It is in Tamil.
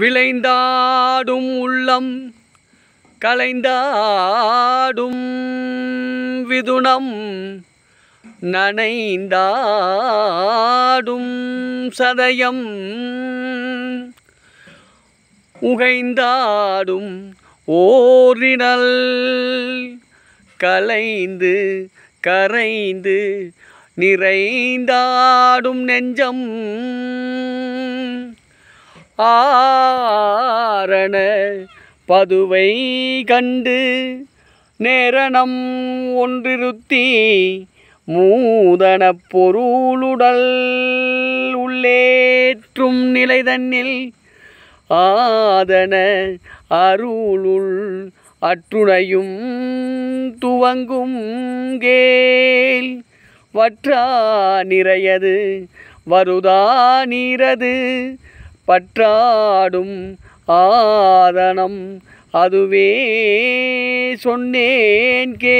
விளைந்தாடும் உள்ளம் கலைந்தாடும் விதுனம் நனைந்தாடும் சதயம் உகைந்தாடும் ஓரினல் கலைந்து கரைந்து நிறைந்தாடும் நெஞ்சம் ஆ காரண பதுவை கண்டு நேரணம் ஒன்றிருத்தி மூதன பொருளுடல் உள்ளேற்றும் நிலைதன்னில் ஆதன அருளுள் அற்றுணையும் துவங்கும் கேல் வற்றா நிறையது வருதா நிறது பற்றாடும் ஆரணம் அதுவே சொன்னேன் கே